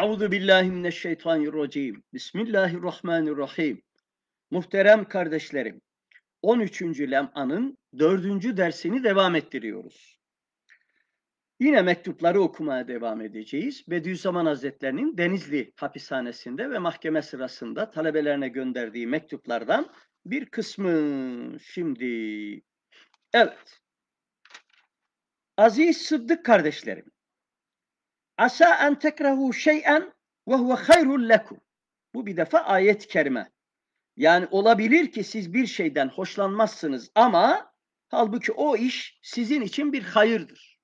Euzu billahi mineşşeytanirracim. Bismillahirrahmanirrahim. Muhterem kardeşlerim, 13. lem'anın 4. dersini devam ettiriyoruz. Yine mektupları okumaya devam edeceğiz. Bediüzzaman Hazretlerinin Denizli hapishanesinde ve mahkeme sırasında talebelerine gönderdiği mektuplardan bir kısmı şimdi. Evet. Aziz Sıddık kardeşlerim, Asa en tekrehu şey'en ve huve hayrul lekum. Bu bir defa ayet-i kerime. Yani olabilir ki siz bir şeyden hoşlanmazsınız ama halbuki o iş sizin için bir hayırdır.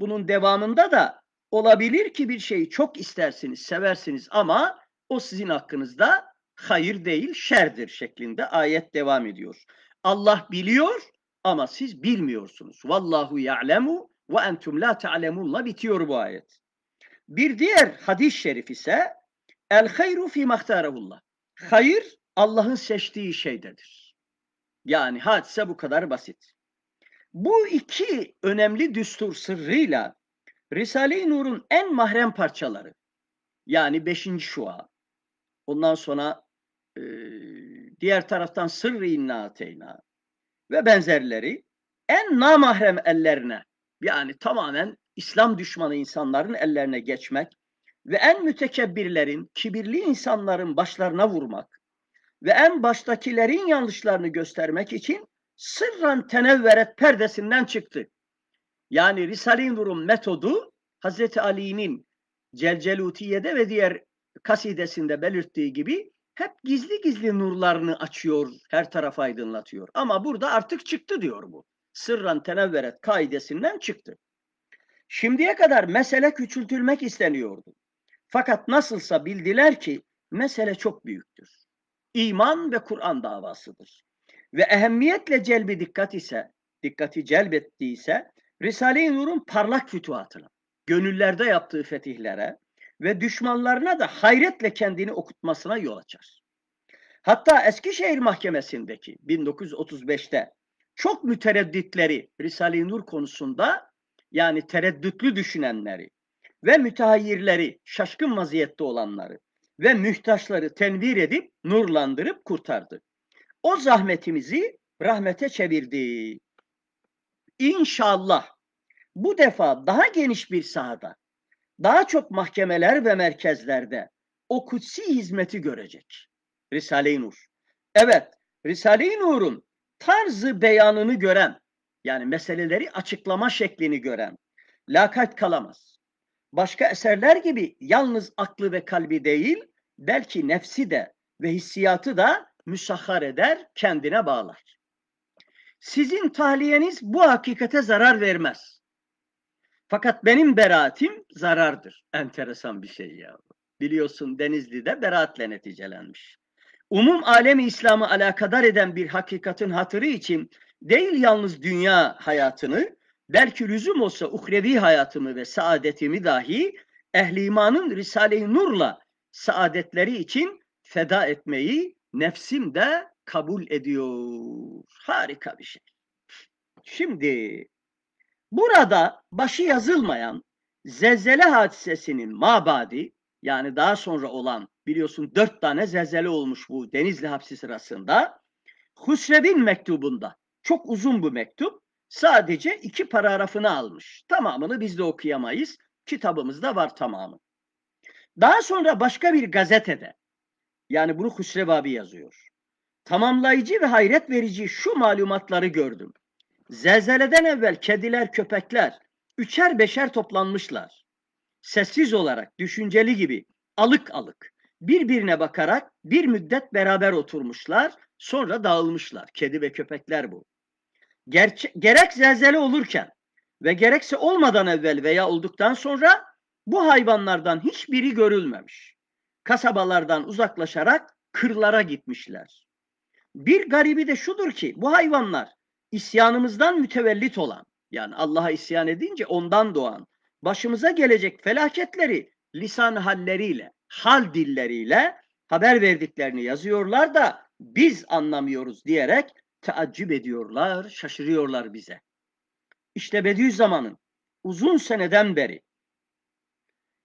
Bunun devamında da olabilir ki bir şeyi çok istersiniz, seversiniz ama o sizin hakkınızda hayır değil, şerdir şeklinde ayet devam ediyor. Allah biliyor ama siz bilmiyorsunuz. Vallahu ya'lemu ve entum la ta'lemunla bitiyor bu ayet. Bir diğer hadis-i şerif ise el hayru fi mahtarehullah. Hayır Allah'ın seçtiği şeydedir. Yani hadise bu kadar basit. Bu iki önemli düstur sırrıyla Risale-i Nur'un en mahrem parçaları yani beşinci şua ondan sonra e, diğer taraftan sırrı inna teyna ve benzerleri en namahrem ellerine yani tamamen İslam düşmanı insanların ellerine geçmek ve en mütekebbirlerin, kibirli insanların başlarına vurmak ve en baştakilerin yanlışlarını göstermek için sırran tenevveret perdesinden çıktı. Yani Risale-i Nur'un metodu Hazreti Ali'nin Celcelutiye'de ve diğer kasidesinde belirttiği gibi hep gizli gizli nurlarını açıyor, her tarafa aydınlatıyor. Ama burada artık çıktı diyor bu. Sırran tenevveret kaidesinden çıktı. Şimdiye kadar mesele küçültülmek isteniyordu. Fakat nasılsa bildiler ki mesele çok büyüktür. İman ve Kur'an davasıdır. Ve ehemmiyetle celbi dikkat ise, dikkati celbettiyse Risale-i Nur'un parlak fütuhatına, gönüllerde yaptığı fetihlere ve düşmanlarına da hayretle kendini okutmasına yol açar. Hatta Eskişehir Mahkemesi'ndeki 1935'te çok müteredditleri Risale-i Nur konusunda yani tereddütlü düşünenleri ve mütehayyirleri, şaşkın vaziyette olanları ve mühtaçları tenvir edip nurlandırıp kurtardı. O zahmetimizi rahmete çevirdi. İnşallah bu defa daha geniş bir sahada, daha çok mahkemeler ve merkezlerde o kutsi hizmeti görecek. Risale-i Nur. Evet, Risale-i Nur'un tarzı beyanını gören yani meseleleri açıklama şeklini gören lakayt kalamaz. Başka eserler gibi yalnız aklı ve kalbi değil, belki nefsi de ve hissiyatı da müsahhar eder, kendine bağlar. Sizin tahliyeniz bu hakikate zarar vermez. Fakat benim beraatim zarardır. Enteresan bir şey ya. Biliyorsun Denizli'de beraatle neticelenmiş. Umum alemi İslam'ı alakadar eden bir hakikatin hatırı için Değil yalnız dünya hayatını, belki lüzum olsa uhrevi hayatımı ve saadetimi dahi ehli imanın Risale-i Nur'la saadetleri için feda etmeyi nefsim de kabul ediyor. Harika bir şey. Şimdi burada başı yazılmayan zelzele hadisesinin mabadi yani daha sonra olan biliyorsun dört tane zelzele olmuş bu Denizli hapsi sırasında Husrev'in mektubunda çok uzun bu mektup. Sadece iki paragrafını almış. Tamamını biz de okuyamayız. Kitabımızda var tamamı. Daha sonra başka bir gazetede yani bunu Hüsrev abi yazıyor. Tamamlayıcı ve hayret verici şu malumatları gördüm. Zelzeleden evvel kediler, köpekler üçer beşer toplanmışlar. Sessiz olarak, düşünceli gibi, alık alık, birbirine bakarak bir müddet beraber oturmuşlar, sonra dağılmışlar. Kedi ve köpekler bu gerçek, gerek zelzele olurken ve gerekse olmadan evvel veya olduktan sonra bu hayvanlardan hiçbiri görülmemiş. Kasabalardan uzaklaşarak kırlara gitmişler. Bir garibi de şudur ki bu hayvanlar isyanımızdan mütevellit olan yani Allah'a isyan edince ondan doğan başımıza gelecek felaketleri lisan halleriyle, hal dilleriyle haber verdiklerini yazıyorlar da biz anlamıyoruz diyerek teaccüp ediyorlar, şaşırıyorlar bize. İşte Bediüzzaman'ın uzun seneden beri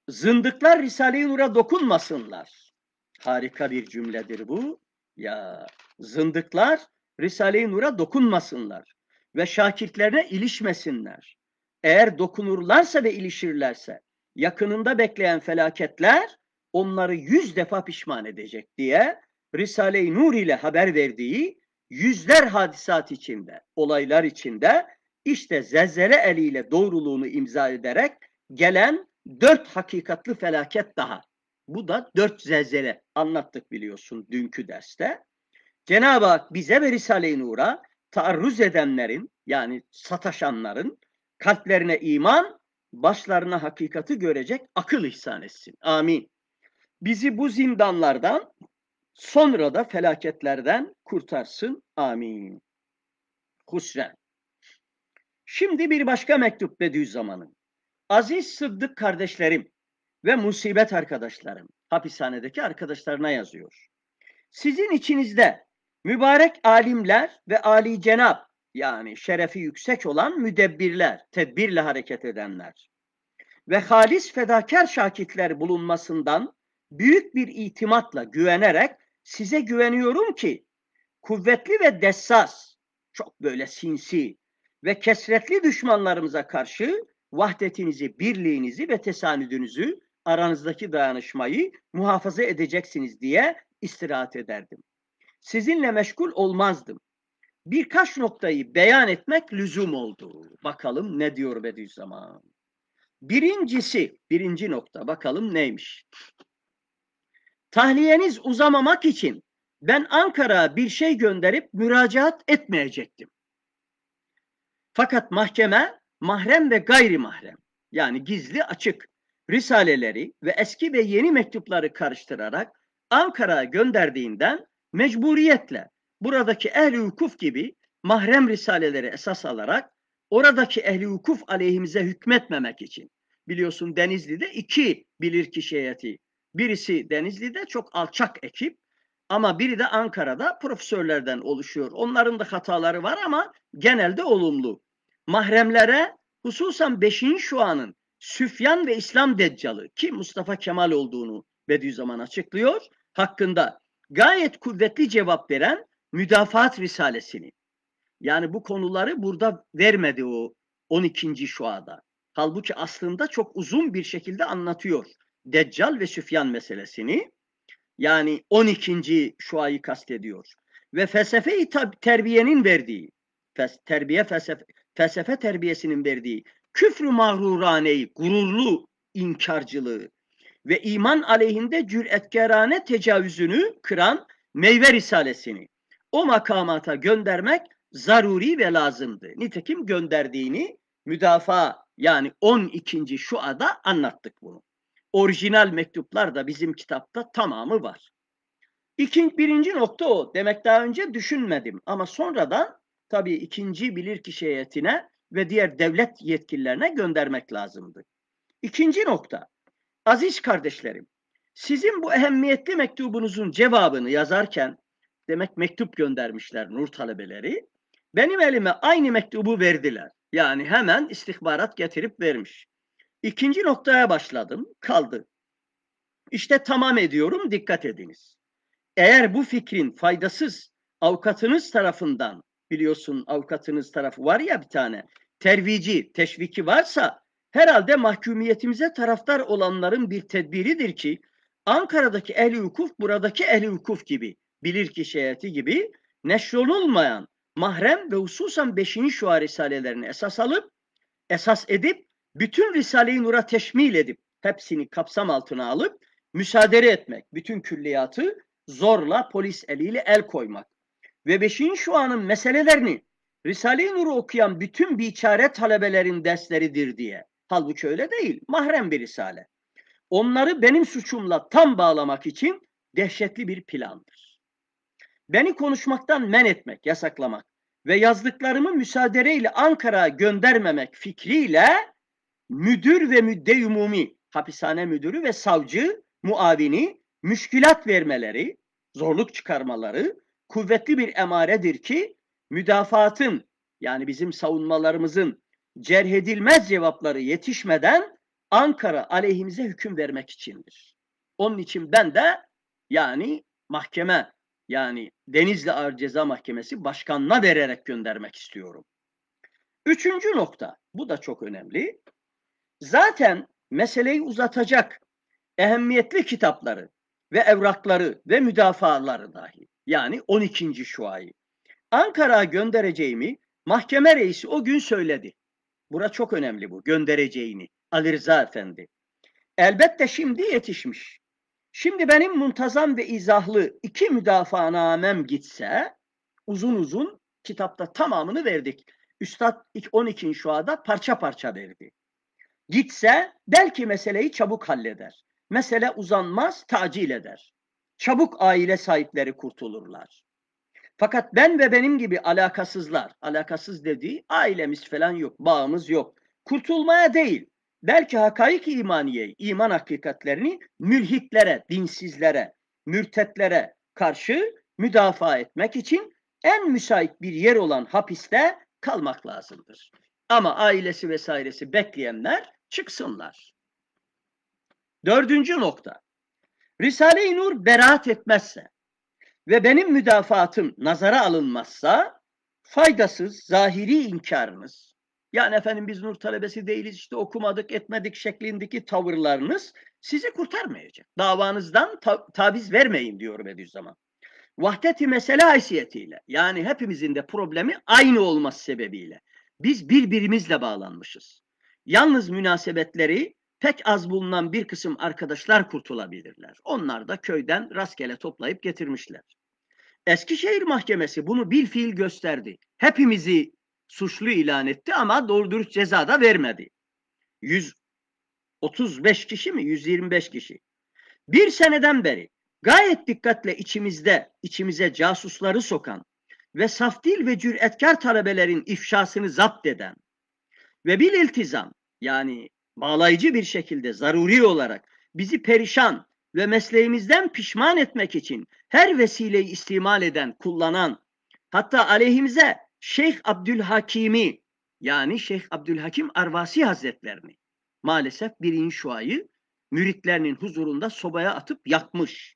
zındıklar Risale-i Nur'a dokunmasınlar. Harika bir cümledir bu. Ya zındıklar Risale-i Nur'a dokunmasınlar ve şakirtlerine ilişmesinler. Eğer dokunurlarsa ve ilişirlerse yakınında bekleyen felaketler onları yüz defa pişman edecek diye Risale-i Nur ile haber verdiği yüzler hadisat içinde, olaylar içinde işte zelzele eliyle doğruluğunu imza ederek gelen dört hakikatli felaket daha. Bu da dört zelzele anlattık biliyorsun dünkü derste. Cenab-ı Hak bize ve Risale-i Nur'a taarruz edenlerin yani sataşanların kalplerine iman, başlarına hakikati görecek akıl ihsan etsin. Amin. Bizi bu zindanlardan Sonra da felaketlerden kurtarsın. Amin. Husren. Şimdi bir başka mektup Bediüzzaman'ın. Aziz Sıddık kardeşlerim ve musibet arkadaşlarım, hapishanedeki arkadaşlarına yazıyor. Sizin içinizde mübarek alimler ve Ali Cenab yani şerefi yüksek olan müdebbirler, tedbirle hareket edenler ve halis fedakar şakitler bulunmasından büyük bir itimatla güvenerek size güveniyorum ki kuvvetli ve dessas, çok böyle sinsi ve kesretli düşmanlarımıza karşı vahdetinizi, birliğinizi ve tesanüdünüzü, aranızdaki dayanışmayı muhafaza edeceksiniz diye istirahat ederdim. Sizinle meşgul olmazdım. Birkaç noktayı beyan etmek lüzum oldu. Bakalım ne diyor Bediüzzaman. Birincisi, birinci nokta bakalım neymiş? Tahliyeniz uzamamak için ben Ankara'ya bir şey gönderip müracaat etmeyecektim. Fakat mahkeme mahrem ve gayri mahrem yani gizli açık risaleleri ve eski ve yeni mektupları karıştırarak Ankara'ya gönderdiğinden mecburiyetle buradaki ehli hukuf gibi mahrem risaleleri esas alarak oradaki ehli hukuf aleyhimize hükmetmemek için biliyorsun Denizli'de iki bilirkişi heyeti Birisi Denizli'de çok alçak ekip ama biri de Ankara'da profesörlerden oluşuyor. Onların da hataları var ama genelde olumlu. Mahremlere hususan 5. şuanın Süfyan ve İslam Deccalı ki Mustafa Kemal olduğunu Bediüzzaman açıklıyor hakkında gayet kuvvetli cevap veren müdafaat risalesini yani bu konuları burada vermedi o 12. şuada. Halbuki aslında çok uzun bir şekilde anlatıyor. Deccal ve Süfyan meselesini yani 12. şuayı kastediyor. Ve felsefe terbiyenin verdiği, fes, terbiye felsefe, felsefe terbiyesinin verdiği küfrü mağruraneyi, gururlu inkarcılığı ve iman aleyhinde cüretkerane tecavüzünü kıran meyve risalesini o makamata göndermek zaruri ve lazımdı. Nitekim gönderdiğini müdafaa yani 12. şu ada anlattık bunu orijinal mektuplar da bizim kitapta tamamı var. İkinci, birinci nokta o. Demek daha önce düşünmedim ama sonradan tabii ikinci bilirkişi heyetine ve diğer devlet yetkililerine göndermek lazımdı. İkinci nokta, aziz kardeşlerim, sizin bu ehemmiyetli mektubunuzun cevabını yazarken, demek mektup göndermişler Nur talebeleri, benim elime aynı mektubu verdiler. Yani hemen istihbarat getirip vermiş. İkinci noktaya başladım, kaldı. İşte tamam ediyorum, dikkat ediniz. Eğer bu fikrin faydasız avukatınız tarafından, biliyorsun avukatınız tarafı var ya bir tane, tervici, teşviki varsa herhalde mahkumiyetimize taraftar olanların bir tedbiridir ki Ankara'daki ehli hukuk buradaki ehli hukuk gibi, bilirkişi heyeti gibi neşrolunmayan mahrem ve hususan 5. şua risalelerini esas alıp, esas edip bütün Risale-i Nur'a teşmil edip hepsini kapsam altına alıp müsaade etmek, bütün külliyatı zorla polis eliyle el koymak ve beşin şu anın meselelerini Risale-i Nur'u okuyan bütün biçare talebelerin dersleridir diye. Halbuki öyle değil. Mahrem bir risale. Onları benim suçumla tam bağlamak için dehşetli bir plandır. Beni konuşmaktan men etmek, yasaklamak ve yazdıklarımı müsaadeyle Ankara'ya göndermemek fikriyle müdür ve müdde umumi, hapishane müdürü ve savcı muavini müşkülat vermeleri, zorluk çıkarmaları kuvvetli bir emaredir ki müdafaatın yani bizim savunmalarımızın cerhedilmez cevapları yetişmeden Ankara aleyhimize hüküm vermek içindir. Onun için ben de yani mahkeme yani Denizli Ağır Ceza Mahkemesi başkanına vererek göndermek istiyorum. Üçüncü nokta bu da çok önemli zaten meseleyi uzatacak ehemmiyetli kitapları ve evrakları ve müdafaları dahi yani 12. şuayı Ankara'ya göndereceğimi mahkeme reisi o gün söyledi. Bura çok önemli bu göndereceğini Ali Rıza Efendi. Elbette şimdi yetişmiş. Şimdi benim muntazam ve izahlı iki müdafaanamem gitse uzun uzun kitapta tamamını verdik. Üstad 12. şuada parça parça verdi gitse belki meseleyi çabuk halleder. Mesele uzanmaz, tacil eder. Çabuk aile sahipleri kurtulurlar. Fakat ben ve benim gibi alakasızlar, alakasız dediği ailemiz falan yok, bağımız yok. Kurtulmaya değil, belki hakaik imaniye, iman hakikatlerini mülhitlere, dinsizlere, mürtetlere karşı müdafaa etmek için en müsait bir yer olan hapiste kalmak lazımdır. Ama ailesi vesairesi bekleyenler çıksınlar. Dördüncü nokta. Risale-i Nur beraat etmezse ve benim müdafaatım nazara alınmazsa faydasız zahiri inkarınız yani efendim biz nur talebesi değiliz işte okumadık etmedik şeklindeki tavırlarınız sizi kurtarmayacak. Davanızdan ta taviz vermeyin diyor Bediüzzaman. Vahdet-i mesele haysiyetiyle yani hepimizin de problemi aynı olması sebebiyle biz birbirimizle bağlanmışız. Yalnız münasebetleri pek az bulunan bir kısım arkadaşlar kurtulabilirler. Onlar da köyden rastgele toplayıp getirmişler. Eskişehir Mahkemesi bunu bir fiil gösterdi. Hepimizi suçlu ilan etti ama doğru dürüst ceza da vermedi. 135 kişi mi? 125 kişi. Bir seneden beri gayet dikkatle içimizde, içimize casusları sokan ve saf dil ve cüretkar talebelerin ifşasını zapt eden, ve bil iltizam yani bağlayıcı bir şekilde zaruri olarak bizi perişan ve mesleğimizden pişman etmek için her vesileyi istimal eden, kullanan hatta aleyhimize Şeyh Abdülhakim'i yani Şeyh Abdülhakim Arvasi Hazretlerini maalesef bir inşuayı müritlerinin huzurunda sobaya atıp yakmış.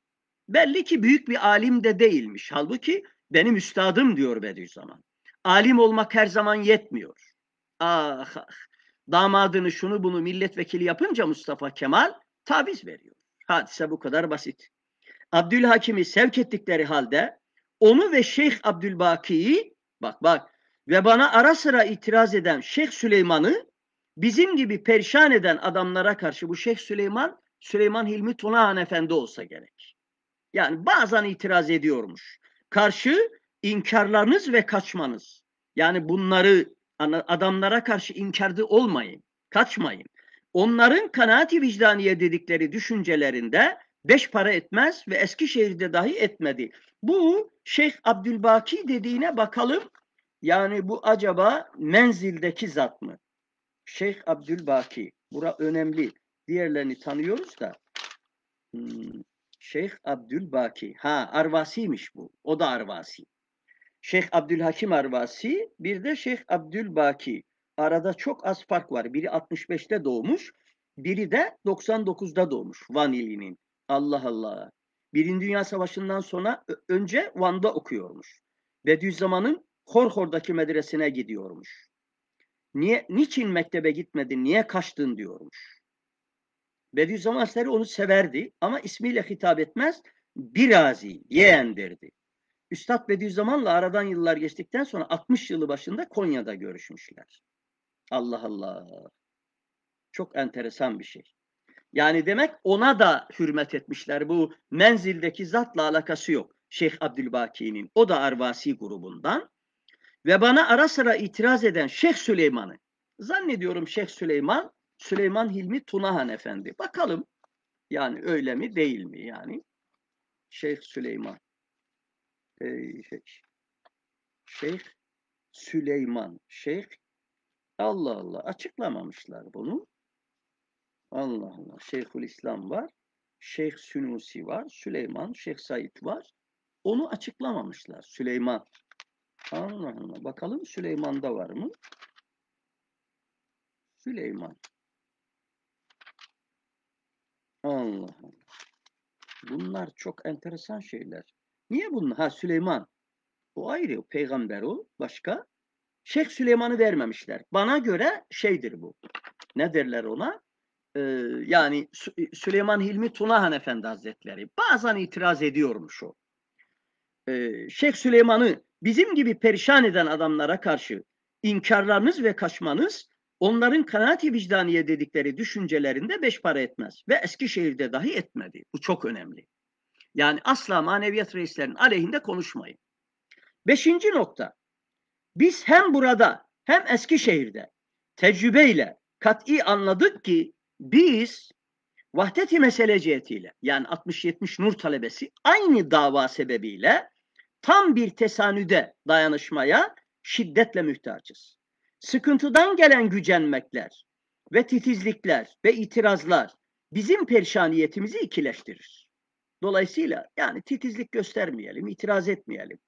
Belli ki büyük bir alim de değilmiş. Halbuki benim üstadım diyor Bediüzzaman. Alim olmak her zaman yetmiyor ah, ah. damadını şunu bunu milletvekili yapınca Mustafa Kemal taviz veriyor. Hadise bu kadar basit. Abdülhakim'i sevk ettikleri halde onu ve Şeyh Abdülbaki'yi bak bak ve bana ara sıra itiraz eden Şeyh Süleyman'ı bizim gibi perişan eden adamlara karşı bu Şeyh Süleyman Süleyman Hilmi Tunahan Efendi olsa gerek. Yani bazen itiraz ediyormuş. Karşı inkarlarınız ve kaçmanız. Yani bunları adamlara karşı inkardı olmayın, kaçmayın. Onların kanaati vicdaniye dedikleri düşüncelerinde beş para etmez ve Eskişehir'de dahi etmedi. Bu Şeyh Abdülbaki dediğine bakalım. Yani bu acaba menzildeki zat mı? Şeyh Abdülbaki. Bura önemli. Diğerlerini tanıyoruz da. Hmm, Şeyh Abdülbaki. Ha Arvasi'miş bu. O da Arvasi. Şeyh Abdülhakim Arvasi, bir de Şeyh Abdülbaki. Arada çok az fark var. Biri 65'te doğmuş, biri de 99'da doğmuş Van ilinin. Allah Allah. Birinci Dünya Savaşı'ndan sonra önce Van'da okuyormuş. Bediüzzaman'ın Horhor'daki medresine gidiyormuş. Niye, niçin mektebe gitmedin, niye kaçtın diyormuş. Bediüzzaman Hazretleri onu severdi ama ismiyle hitap etmez, Birazi, yeğendirdi. Üstad Bediüzzaman'la aradan yıllar geçtikten sonra 60 yılı başında Konya'da görüşmüşler. Allah Allah. Çok enteresan bir şey. Yani demek ona da hürmet etmişler. Bu menzildeki zatla alakası yok. Şeyh Abdülbaki'nin. O da Arvasi grubundan. Ve bana ara sıra itiraz eden Şeyh Süleyman'ı. Zannediyorum Şeyh Süleyman, Süleyman Hilmi Tunahan Efendi. Bakalım yani öyle mi değil mi yani. Şeyh Süleyman e, şey, Şeyh Süleyman. Şeyh Allah Allah açıklamamışlar bunu. Allah Allah. Şeyhül İslam var. Şeyh Sünusi var. Süleyman, Şeyh Said var. Onu açıklamamışlar. Süleyman. Allah Allah. Bakalım Süleyman'da var mı? Süleyman. Allah Allah. Bunlar çok enteresan şeyler. Niye bunun? Ha Süleyman. O ayrı. O peygamber o. Başka. Şeyh Süleyman'ı vermemişler. Bana göre şeydir bu. Ne derler ona? Ee, yani Süleyman Hilmi Tunahan Efendi Hazretleri. Bazen itiraz ediyormuş o. Ee, Şeyh Süleyman'ı bizim gibi perişan eden adamlara karşı inkarlarınız ve kaçmanız onların kanaati vicdaniye dedikleri düşüncelerinde beş para etmez. Ve Eskişehir'de dahi etmedi. Bu çok önemli. Yani asla maneviyat reislerinin aleyhinde konuşmayın. Beşinci nokta. Biz hem burada hem Eskişehir'de tecrübeyle kat'i anladık ki biz vahdeti meseleciyetiyle yani 60-70 nur talebesi aynı dava sebebiyle tam bir tesanüde dayanışmaya şiddetle mühtaçız. Sıkıntıdan gelen gücenmekler ve titizlikler ve itirazlar bizim perişaniyetimizi ikileştirir. Dolayısıyla yani titizlik göstermeyelim, itiraz etmeyelim.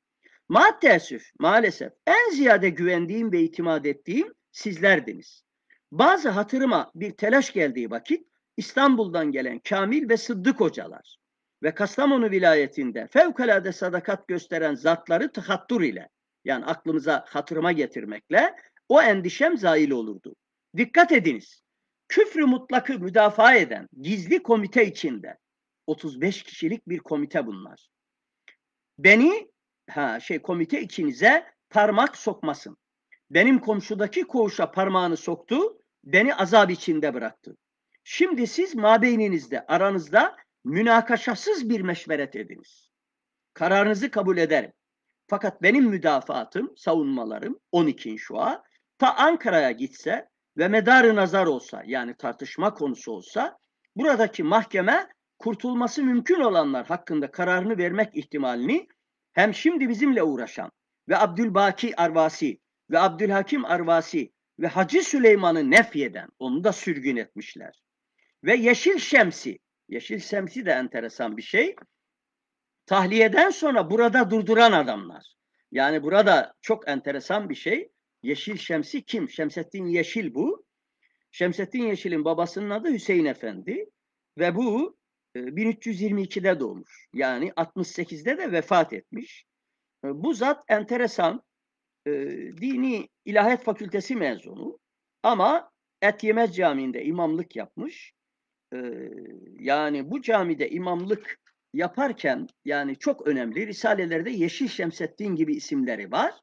Maalesef, maalesef en ziyade güvendiğim ve itimat ettiğim sizlerdiniz. Bazı hatırıma bir telaş geldiği vakit İstanbul'dan gelen Kamil ve Sıddık hocalar ve Kastamonu vilayetinde fevkalade sadakat gösteren zatları tıhattur ile yani aklımıza hatırıma getirmekle o endişem zail olurdu. Dikkat ediniz. Küfrü mutlakı müdafaa eden gizli komite içinde 35 kişilik bir komite bunlar. Beni ha şey komite içinize parmak sokmasın. Benim komşudaki koğuşa parmağını soktu, beni azap içinde bıraktı. Şimdi siz mabeyninizde, aranızda münakaşasız bir meşveret ediniz. Kararınızı kabul ederim. Fakat benim müdafaatım, savunmalarım 12 şua ta Ankara'ya gitse ve medarı nazar olsa yani tartışma konusu olsa buradaki mahkeme kurtulması mümkün olanlar hakkında kararını vermek ihtimalini hem şimdi bizimle uğraşan ve Abdülbaki Arvasi ve Abdülhakim Arvasi ve Hacı Süleyman'ı nefyeden onu da sürgün etmişler. Ve Yeşil Şemsi, Yeşil Şemsi de enteresan bir şey. Tahliyeden sonra burada durduran adamlar. Yani burada çok enteresan bir şey. Yeşil Şemsi kim? Şemsettin Yeşil bu. Şemsettin Yeşil'in babasının adı Hüseyin Efendi ve bu 1322'de ee, doğmuş. Yani 68'de de vefat etmiş. Ee, bu zat enteresan e, dini ilahiyat fakültesi mezunu ama Et Yemez Camii'nde imamlık yapmış. Ee, yani bu camide imamlık yaparken yani çok önemli Risalelerde Yeşil şemsettin gibi isimleri var.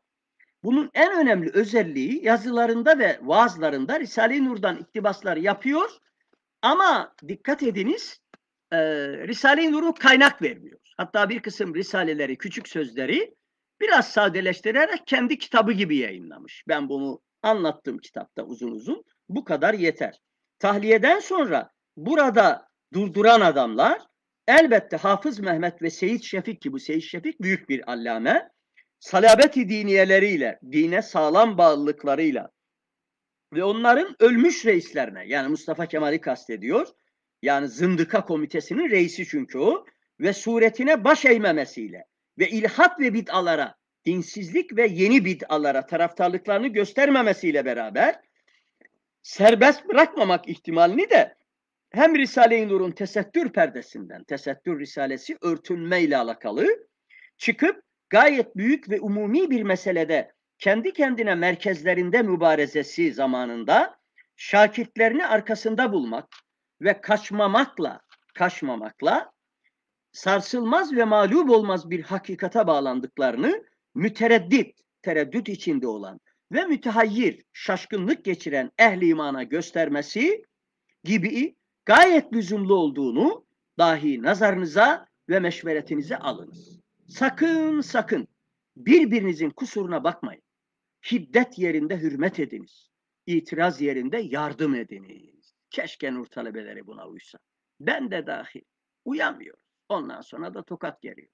Bunun en önemli özelliği yazılarında ve vaazlarında Risale-i Nur'dan iktibaslar yapıyor ama dikkat ediniz e, Risale-i Nur'u kaynak vermiyor. Hatta bir kısım risaleleri, küçük sözleri biraz sadeleştirerek kendi kitabı gibi yayınlamış. Ben bunu anlattığım kitapta uzun uzun. Bu kadar yeter. Tahliyeden sonra burada durduran adamlar elbette Hafız Mehmet ve Seyit Şefik ki bu Seyit Şefik büyük bir allame. Salabeti diniyeleriyle, dine sağlam bağlılıklarıyla ve onların ölmüş reislerine yani Mustafa Kemal'i kastediyor yani zındıka komitesinin reisi çünkü o ve suretine baş eğmemesiyle ve ilhat ve bid'alara, dinsizlik ve yeni bid'alara taraftarlıklarını göstermemesiyle beraber serbest bırakmamak ihtimalini de hem Risale-i Nur'un tesettür perdesinden, tesettür risalesi ile alakalı çıkıp gayet büyük ve umumi bir meselede kendi kendine merkezlerinde mübarezesi zamanında şakirtlerini arkasında bulmak, ve kaçmamakla kaçmamakla sarsılmaz ve mağlup olmaz bir hakikate bağlandıklarını mütereddit, tereddüt içinde olan ve mütehayyir, şaşkınlık geçiren ehli imana göstermesi gibi gayet lüzumlu olduğunu dahi nazarınıza ve meşveretinize alınız. Sakın sakın birbirinizin kusuruna bakmayın. Hiddet yerinde hürmet ediniz. İtiraz yerinde yardım ediniz. Keşke Nur talebeleri buna uysa. Ben de dahil. Uyamıyoruz. Ondan sonra da tokat geliyor.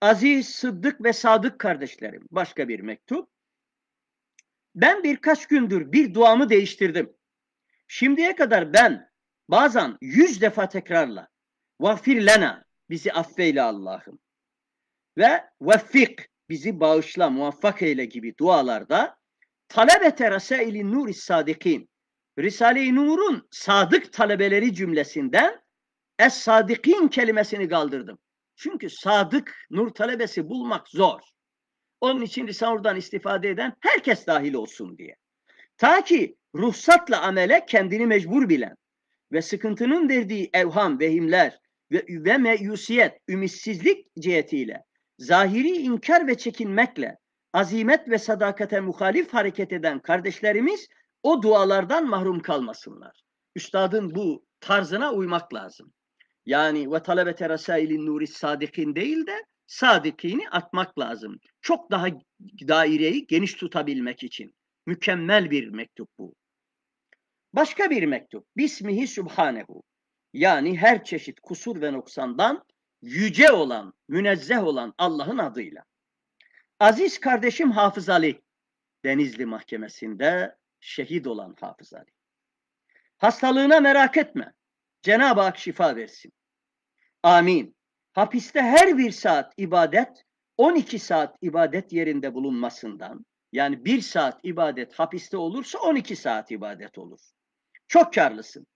Aziz, Sıddık ve Sadık kardeşlerim. Başka bir mektup. Ben birkaç gündür bir duamı değiştirdim. Şimdiye kadar ben bazen yüz defa tekrarla vafir lena bizi affeyle Allah'ım ve veffik bizi bağışla muvaffak eyle gibi dualarda talebete rasaili nuri sadikin Risale-i Nur'un sadık talebeleri cümlesinden Es-Sadikin kelimesini kaldırdım. Çünkü sadık nur talebesi bulmak zor. Onun için Risanur'dan istifade eden herkes dahil olsun diye. Ta ki ruhsatla amele kendini mecbur bilen ve sıkıntının verdiği evham, vehimler ve, ve meyusiyet, ümitsizlik cihetiyle, zahiri inkar ve çekinmekle, azimet ve sadakate muhalif hareket eden kardeşlerimiz o dualardan mahrum kalmasınlar. Üstadın bu tarzına uymak lazım. Yani ve talebete resailin nuri sadikin değil de sadikini atmak lazım. Çok daha daireyi geniş tutabilmek için. Mükemmel bir mektup bu. Başka bir mektup. Bismihi Subhanehu. Yani her çeşit kusur ve noksandan yüce olan, münezzeh olan Allah'ın adıyla. Aziz kardeşim Hafız Ali Denizli Mahkemesi'nde şehit olan Hafız Ali. Hastalığına merak etme. Cenab-ı Hak şifa versin. Amin. Hapiste her bir saat ibadet, 12 saat ibadet yerinde bulunmasından, yani bir saat ibadet hapiste olursa 12 saat ibadet olur. Çok karlısın.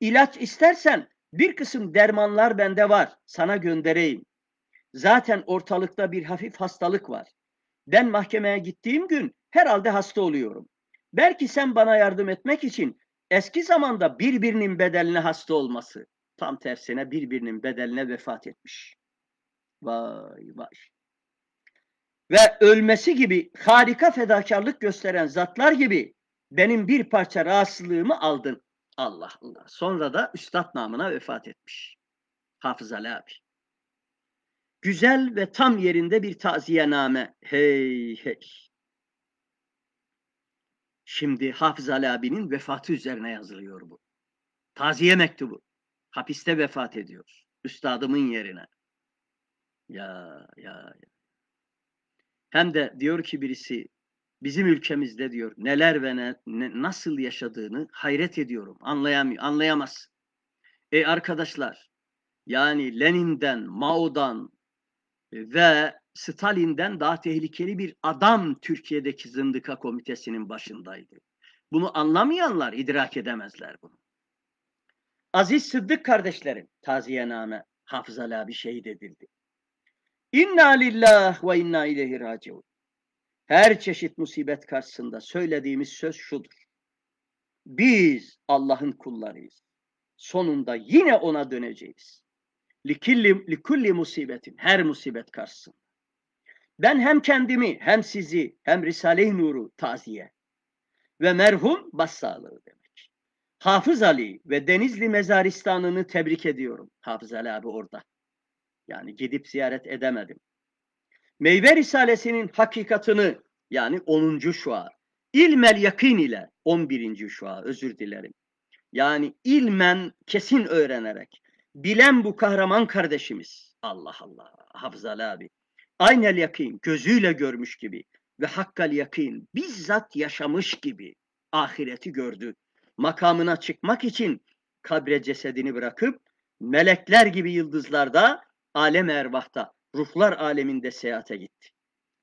İlaç istersen bir kısım dermanlar bende var. Sana göndereyim. Zaten ortalıkta bir hafif hastalık var. Ben mahkemeye gittiğim gün herhalde hasta oluyorum. Belki sen bana yardım etmek için eski zamanda birbirinin bedeline hasta olması, tam tersine birbirinin bedeline vefat etmiş. Vay vay. Ve ölmesi gibi harika fedakarlık gösteren zatlar gibi benim bir parça rahatsızlığımı aldın. Allah Allah. Sonra da üstad namına vefat etmiş. Hafız Ali abi. Güzel ve tam yerinde bir taziyename. Hey hey. Şimdi Hafız Ali abinin vefatı üzerine yazılıyor bu. Taziye mektubu. Hapiste vefat ediyor. Üstadımın yerine. Ya ya ya. Hem de diyor ki birisi bizim ülkemizde diyor neler ve ne, ne, nasıl yaşadığını hayret ediyorum. anlayamıyor anlayamaz. Ey arkadaşlar yani Lenin'den, Mao'dan e, ve Stalin'den daha tehlikeli bir adam Türkiye'deki zındıka komitesinin başındaydı. Bunu anlamayanlar idrak edemezler bunu. Aziz Sıddık kardeşlerim taziyename Hafız bir abi şehit edildi. İnna lillah ve inna ileyhi raciun. Her çeşit musibet karşısında söylediğimiz söz şudur. Biz Allah'ın kullarıyız. Sonunda yine ona döneceğiz. Likulli, likulli musibetin her musibet karşısında. Ben hem kendimi hem sizi hem Risale-i Nur'u taziye ve merhum bas sağlığı demek. Hafız Ali ve Denizli Mezaristanı'nı tebrik ediyorum. Hafız Ali abi orada. Yani gidip ziyaret edemedim. Meyve Risalesi'nin hakikatını yani 10. şua ilmel yakin ile 11. şua özür dilerim. Yani ilmen kesin öğrenerek bilen bu kahraman kardeşimiz. Allah Allah Hafız Ali abi aynel yakin gözüyle görmüş gibi ve hakkal yakin bizzat yaşamış gibi ahireti gördü. Makamına çıkmak için kabre cesedini bırakıp melekler gibi yıldızlarda alem ervahta ruhlar aleminde seyahate gitti.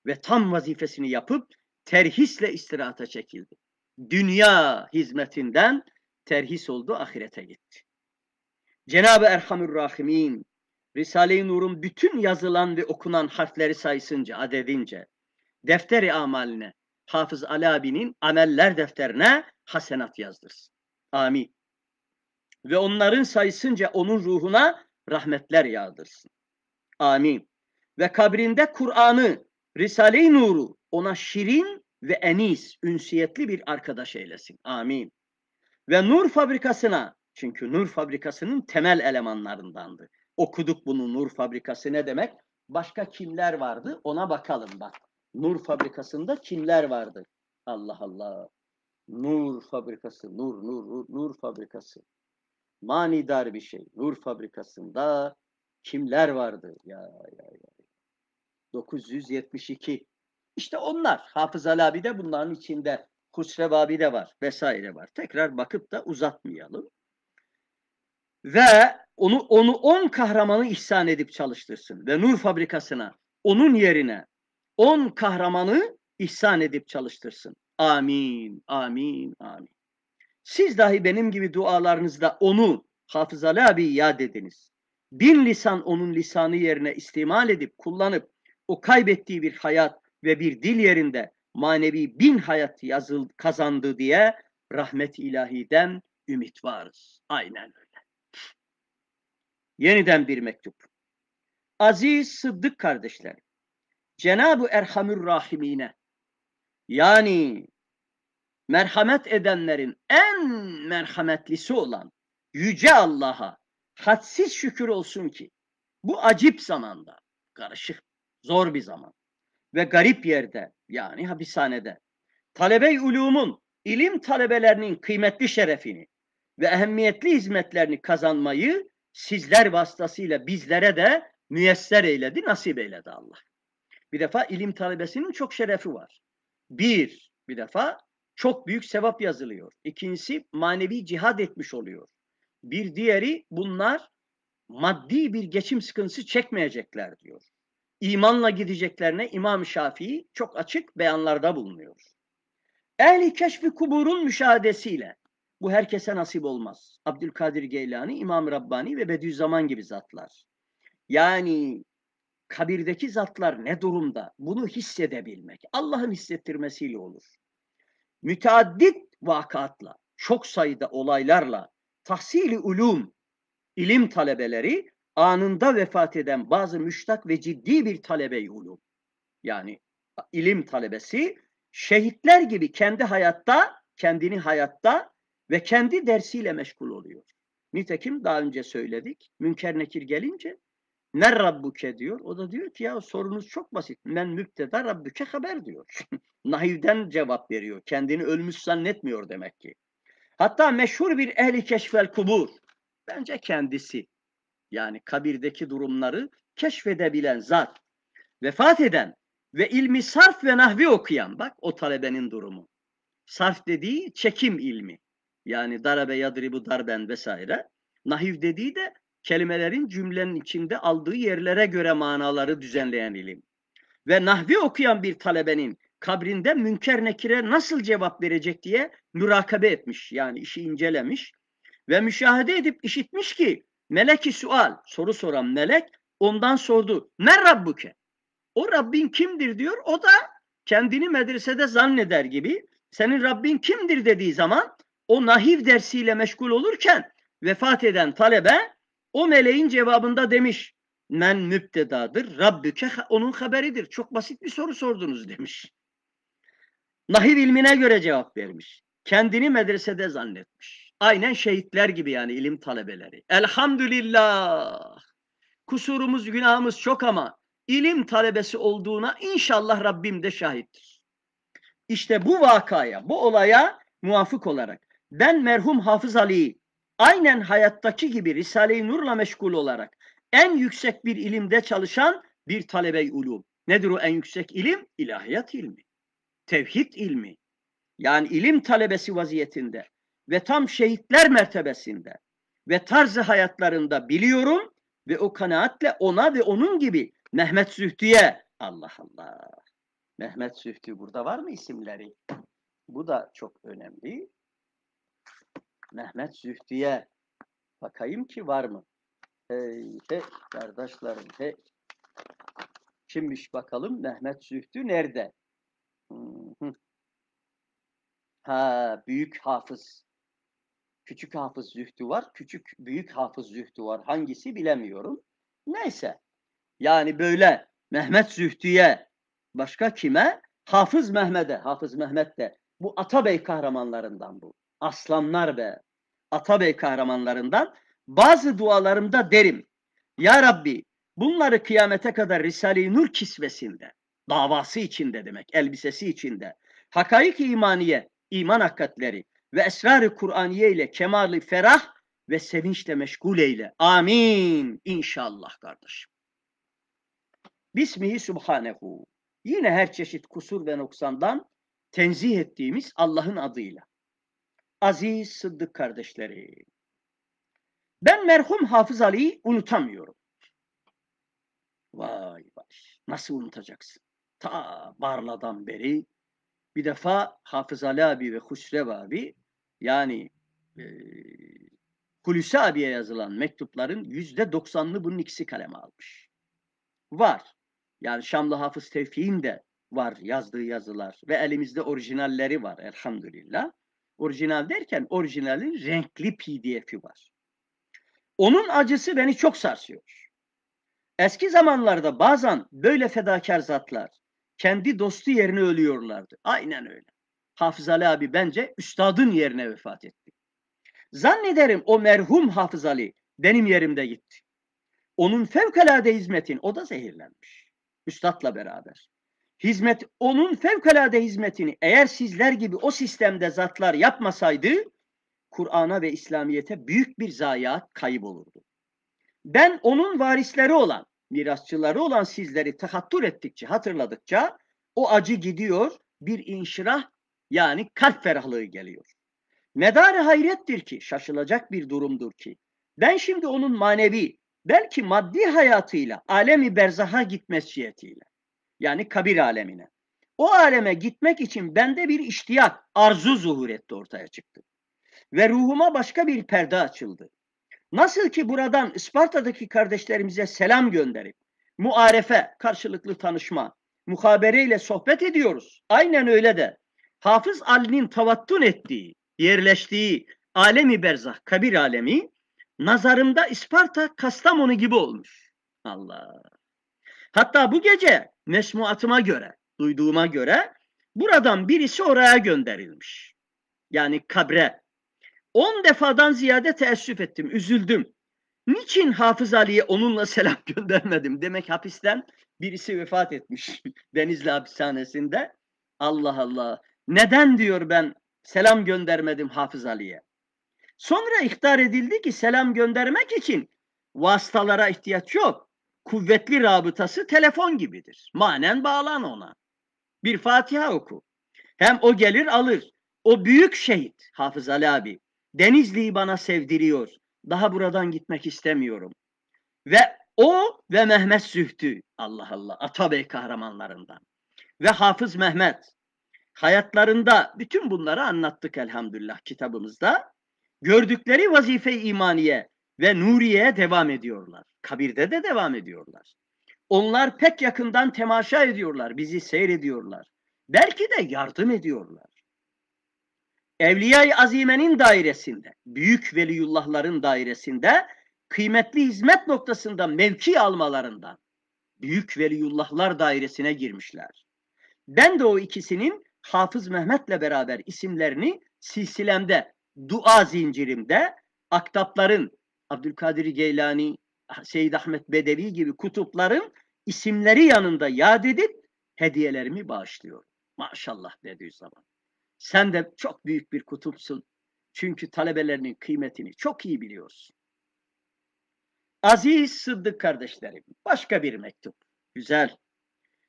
Ve tam vazifesini yapıp terhisle istirahata çekildi. Dünya hizmetinden terhis oldu ahirete gitti. Cenab-ı Erhamür Rahimin Risale-i Nur'un bütün yazılan ve okunan harfleri sayısınca, adedince, defteri amaline, Hafız Ali ameller defterine hasenat yazdırsın. Amin. Ve onların sayısınca onun ruhuna rahmetler yağdırsın. Amin. Ve kabrinde Kur'an'ı, Risale-i Nur'u ona şirin ve enis, ünsiyetli bir arkadaş eylesin. Amin. Ve nur fabrikasına, çünkü nur fabrikasının temel elemanlarındandır. Okuduk bunu Nur Fabrikası ne demek? Başka kimler vardı? Ona bakalım bak. Nur Fabrikası'nda kimler vardı? Allah Allah. Nur Fabrikası, Nur, Nur, Nur, Nur Fabrikası. Manidar bir şey. Nur Fabrikası'nda kimler vardı? Ya, ya, ya. 972. İşte onlar. Hafız Alabi de bunların içinde. Husrev abi de var vesaire var. Tekrar bakıp da uzatmayalım. Ve onu onu on kahramanı ihsan edip çalıştırsın ve nur fabrikasına onun yerine on kahramanı ihsan edip çalıştırsın. Amin, amin, amin. Siz dahi benim gibi dualarınızda onu Hafız Ali abi yad ediniz. Bin lisan onun lisanı yerine istimal edip kullanıp o kaybettiği bir hayat ve bir dil yerinde manevi bin hayat yazıl, kazandı diye rahmet ilahiden ümit varız. Aynen öyle. Yeniden bir mektup. Aziz Sıddık kardeşler, Cenab-ı Erhamür Rahimine, yani merhamet edenlerin en merhametlisi olan Yüce Allah'a hadsiz şükür olsun ki bu acip zamanda, karışık, zor bir zaman ve garip yerde yani hapishanede talebe ulumun, ilim talebelerinin kıymetli şerefini ve ehemmiyetli hizmetlerini kazanmayı sizler vasıtasıyla bizlere de müyesser eyledi, nasip eyledi Allah. Bir defa ilim talebesinin çok şerefi var. Bir, bir defa çok büyük sevap yazılıyor. İkincisi manevi cihad etmiş oluyor. Bir diğeri bunlar maddi bir geçim sıkıntısı çekmeyecekler diyor. İmanla gideceklerine İmam Şafii çok açık beyanlarda bulunuyor. Ehli keşfi kuburun müşahadesiyle bu herkese nasip olmaz. Abdülkadir Geylani, İmam Rabbani ve Bediüzzaman gibi zatlar. Yani kabirdeki zatlar ne durumda? Bunu hissedebilmek. Allah'ın hissettirmesiyle olur. Müteaddit vakatla, çok sayıda olaylarla tahsili ulum, ilim talebeleri anında vefat eden bazı müştak ve ciddi bir talebe ulum. Yani ilim talebesi şehitler gibi kendi hayatta, kendini hayatta ve kendi dersiyle meşgul oluyor. Nitekim daha önce söyledik. Münker Nekir gelince ne Rabbuke diyor. O da diyor ki ya sorunuz çok basit. Ben müpteda Rabbuke haber diyor. Nahivden cevap veriyor. Kendini ölmüş zannetmiyor demek ki. Hatta meşhur bir ehli keşfel kubur. Bence kendisi. Yani kabirdeki durumları keşfedebilen zat. Vefat eden ve ilmi sarf ve nahvi okuyan. Bak o talebenin durumu. Sarf dediği çekim ilmi. Yani darabe yadribu darben vesaire. Nahiv dediği de kelimelerin cümlenin içinde aldığı yerlere göre manaları düzenleyen ilim. Ve nahvi okuyan bir talebenin kabrinde münker nekire nasıl cevap verecek diye mürakabe etmiş. Yani işi incelemiş ve müşahede edip işitmiş ki meleki sual soru soran melek ondan sordu. Ne Rabbuke? O Rabbin kimdir diyor. O da kendini medresede zanneder gibi senin Rabbin kimdir dediği zaman o nahiv dersiyle meşgul olurken vefat eden talebe o meleğin cevabında demiş. Men müptedadır, Rabbüke onun haberidir. Çok basit bir soru sordunuz demiş. Nahiv ilmine göre cevap vermiş. Kendini medresede zannetmiş. Aynen şehitler gibi yani ilim talebeleri. Elhamdülillah. Kusurumuz, günahımız çok ama ilim talebesi olduğuna inşallah Rabbim de şahittir. İşte bu vakaya, bu olaya muafık olarak ben merhum Hafız Ali'yi aynen hayattaki gibi Risale-i Nur'la meşgul olarak en yüksek bir ilimde çalışan bir talebe ulum. Nedir o en yüksek ilim? İlahiyat ilmi. Tevhid ilmi. Yani ilim talebesi vaziyetinde ve tam şehitler mertebesinde ve tarzı hayatlarında biliyorum ve o kanaatle ona ve onun gibi Mehmet Zühtü'ye Allah Allah. Mehmet Zühtü burada var mı isimleri? Bu da çok önemli. Mehmet Zühtüye bakayım ki var mı? Hey, hey kardeşlerim hey. Kimmiş bakalım Mehmet Zühtü nerede? Ha, büyük hafız. Küçük hafız zühtü var, küçük büyük hafız zühtü var. Hangisi bilemiyorum. Neyse. Yani böyle Mehmet Zühtü'ye, başka kime? Hafız Mehmet'e, Hafız Mehmet de. Bu Atabey kahramanlarından bu aslanlar ve Atabey kahramanlarından bazı dualarımda derim. Ya Rabbi bunları kıyamete kadar Risale-i Nur kisvesinde, davası içinde demek, elbisesi içinde, hakaik imaniye, iman hakikatleri ve esrar-ı Kur'aniye ile kemal ferah ve sevinçle meşgul eyle. Amin. İnşallah kardeşim. Bismihi Subhanehu. Yine her çeşit kusur ve noksandan tenzih ettiğimiz Allah'ın adıyla aziz Sıddık kardeşleri. Ben merhum Hafız Ali'yi unutamıyorum. Vay vay. Nasıl unutacaksın? Ta Barla'dan beri bir defa Hafız Ali abi ve Husrev abi yani e, Hulusi abiye yazılan mektupların yüzde doksanını bunun ikisi kaleme almış. Var. Yani Şamlı Hafız Tevfik'in de var yazdığı yazılar ve elimizde orijinalleri var elhamdülillah. Orijinal derken orijinalin renkli pdf'i var. Onun acısı beni çok sarsıyor. Eski zamanlarda bazen böyle fedakar zatlar kendi dostu yerine ölüyorlardı. Aynen öyle. Hafız Ali abi bence üstadın yerine vefat etti. Zannederim o merhum Hafız Ali benim yerimde gitti. Onun fevkalade hizmetin o da zehirlenmiş. Üstadla beraber hizmet onun fevkalade hizmetini eğer sizler gibi o sistemde zatlar yapmasaydı Kur'an'a ve İslamiyete büyük bir zayiat kayıp olurdu. Ben onun varisleri olan, mirasçıları olan sizleri tahattur ettikçe, hatırladıkça o acı gidiyor, bir inşirah yani kalp ferahlığı geliyor. Medarı hayrettir ki, şaşılacak bir durumdur ki. Ben şimdi onun manevi, belki maddi hayatıyla, alemi berzaha gitmesi cihetiyle, yani kabir alemine. O aleme gitmek için bende bir iştiyak, arzu zuhur etti ortaya çıktı. Ve ruhuma başka bir perde açıldı. Nasıl ki buradan Isparta'daki kardeşlerimize selam gönderip muarefe, karşılıklı tanışma, muhabereyle sohbet ediyoruz. Aynen öyle de Hafız Ali'nin tavattun ettiği, yerleştiği alemi berzah, kabir alemi nazarımda Isparta Kastamonu gibi olmuş. Allah. Hatta bu gece mesmuatıma göre, duyduğuma göre buradan birisi oraya gönderilmiş. Yani kabre. On defadan ziyade teessüf ettim, üzüldüm. Niçin Hafız Ali'ye onunla selam göndermedim? Demek hapisten birisi vefat etmiş Denizli hapishanesinde. Allah Allah. Neden diyor ben selam göndermedim Hafız Ali'ye? Sonra ihtar edildi ki selam göndermek için vasıtalara ihtiyaç yok kuvvetli rabıtası telefon gibidir. Manen bağlan ona. Bir Fatiha oku. Hem o gelir alır. O büyük şehit Hafız Ali abi. Denizli'yi bana sevdiriyor. Daha buradan gitmek istemiyorum. Ve o ve Mehmet Zühtü Allah Allah Atabey kahramanlarından ve Hafız Mehmet hayatlarında bütün bunları anlattık elhamdülillah kitabımızda. Gördükleri vazife imaniye ve Nuriye'ye devam ediyorlar. Kabirde de devam ediyorlar. Onlar pek yakından temaşa ediyorlar, bizi seyrediyorlar. Belki de yardım ediyorlar. Evliya-i Azime'nin dairesinde, büyük veliyullahların dairesinde, kıymetli hizmet noktasında mevki almalarından büyük veliyullahlar dairesine girmişler. Ben de o ikisinin Hafız Mehmet'le beraber isimlerini silsilemde, dua zincirimde, aktapların Abdülkadir Geylani, ah, Seyyid Ahmet Bedevi gibi kutupların isimleri yanında yad edip hediyelerimi bağışlıyor. Maşallah dediği zaman. Sen de çok büyük bir kutupsun. Çünkü talebelerinin kıymetini çok iyi biliyorsun. Aziz Sıddık kardeşlerim, başka bir mektup. Güzel.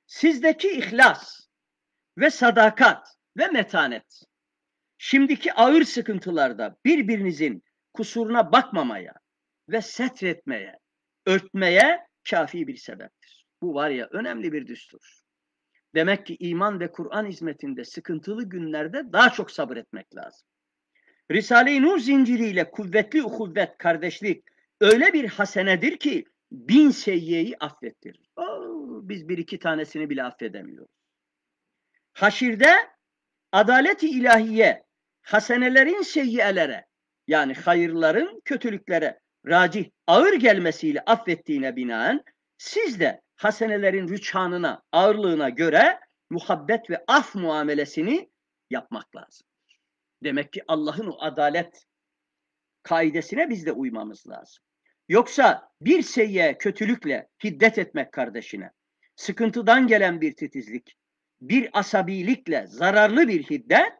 Sizdeki ihlas ve sadakat ve metanet, şimdiki ağır sıkıntılarda birbirinizin kusuruna bakmamaya, ve setretmeye, örtmeye kafi bir sebeptir. Bu var ya önemli bir düstur. Demek ki iman ve Kur'an hizmetinde sıkıntılı günlerde daha çok sabretmek lazım. Risale-i Nur zinciriyle kuvvetli uhuvvet, kardeşlik öyle bir hasenedir ki bin seyyeyi affettirir. Oo, biz bir iki tanesini bile affedemiyoruz. Haşirde adaleti ilahiye hasenelerin seyyiyelere yani hayırların kötülüklere racih ağır gelmesiyle affettiğine binaen siz de hasenelerin rüçhanına, ağırlığına göre muhabbet ve af muamelesini yapmak lazım. Demek ki Allah'ın o adalet kaidesine biz de uymamız lazım. Yoksa bir seyye kötülükle hiddet etmek kardeşine, sıkıntıdan gelen bir titizlik, bir asabilikle zararlı bir hiddet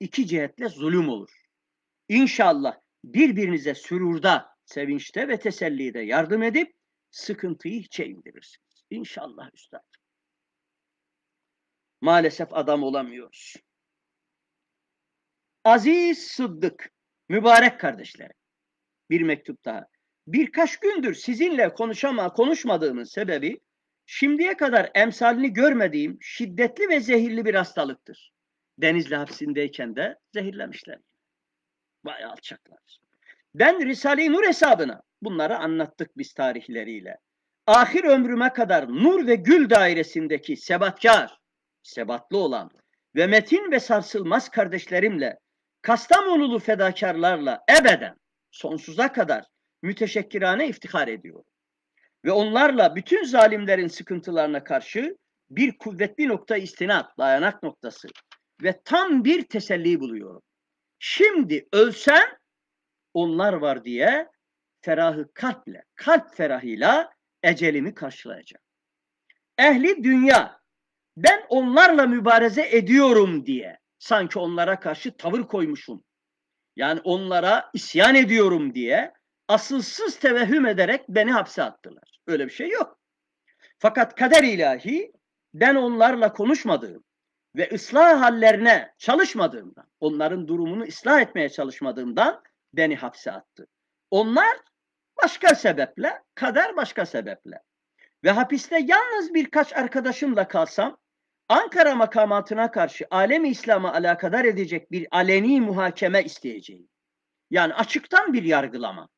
iki cihetle zulüm olur. İnşallah birbirinize sürurda, sevinçte ve tesellide yardım edip sıkıntıyı hiçe indirirsiniz. İnşallah üstad. Maalesef adam olamıyoruz. Aziz Sıddık, mübarek kardeşlerim. Bir mektup daha. Birkaç gündür sizinle konuşama konuşmadığımın sebebi şimdiye kadar emsalini görmediğim şiddetli ve zehirli bir hastalıktır. Denizli hapsindeyken de zehirlemişler. Vay alçaklar. Ben Risale-i Nur hesabına bunları anlattık biz tarihleriyle. Ahir ömrüme kadar nur ve gül dairesindeki sebatkar, sebatlı olan ve metin ve sarsılmaz kardeşlerimle, Kastamonulu fedakarlarla ebeden, sonsuza kadar müteşekkirane iftihar ediyorum. Ve onlarla bütün zalimlerin sıkıntılarına karşı bir kuvvetli nokta istinat, dayanak noktası ve tam bir teselli buluyorum. Şimdi ölsem onlar var diye ferahı kalple, kalp ferahıyla ecelimi karşılayacak? Ehli dünya ben onlarla mübareze ediyorum diye sanki onlara karşı tavır koymuşum. Yani onlara isyan ediyorum diye asılsız tevehüm ederek beni hapse attılar. Öyle bir şey yok. Fakat kader ilahi ben onlarla konuşmadığım ve ıslah hallerine çalışmadığımdan, onların durumunu ıslah etmeye çalışmadığımdan beni hapse attı. Onlar başka sebeple, kader başka sebeple. Ve hapiste yalnız birkaç arkadaşımla kalsam, Ankara makamatına karşı alemi İslam'a alakadar edecek bir aleni muhakeme isteyeceğim. Yani açıktan bir yargılama